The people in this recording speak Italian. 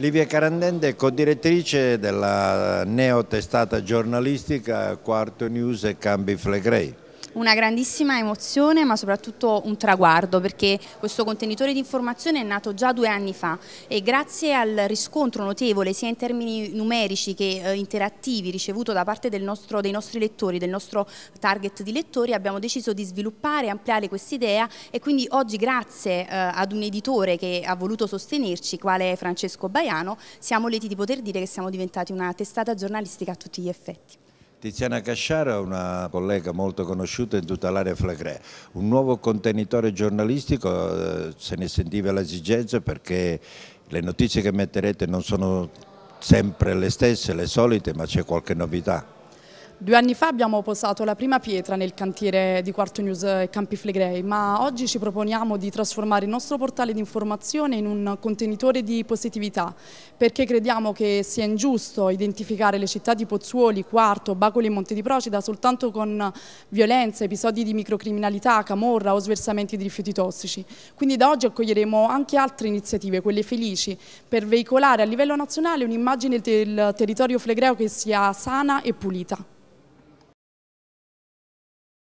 Livia Carandende, Carandente, codirettrice della neotestata giornalistica Quarto News e Cambi Flegrei una grandissima emozione ma soprattutto un traguardo perché questo contenitore di informazione è nato già due anni fa e grazie al riscontro notevole sia in termini numerici che eh, interattivi ricevuto da parte nostro, dei nostri lettori, del nostro target di lettori abbiamo deciso di sviluppare e ampliare quest'idea e quindi oggi grazie eh, ad un editore che ha voluto sostenerci quale è Francesco Baiano siamo lieti di poter dire che siamo diventati una testata giornalistica a tutti gli effetti. Tiziana Casciara è una collega molto conosciuta in tutta l'area Flagrè. Un nuovo contenitore giornalistico eh, se ne sentiva l'esigenza perché le notizie che metterete non sono sempre le stesse, le solite, ma c'è qualche novità. Due anni fa abbiamo posato la prima pietra nel cantiere di Quarto News Campi Flegrei, ma oggi ci proponiamo di trasformare il nostro portale di informazione in un contenitore di positività, perché crediamo che sia ingiusto identificare le città di Pozzuoli, Quarto, Bacoli e Monte di Procida soltanto con violenza, episodi di microcriminalità, camorra o sversamenti di rifiuti tossici. Quindi da oggi accoglieremo anche altre iniziative, quelle felici, per veicolare a livello nazionale un'immagine del territorio flegreo che sia sana e pulita.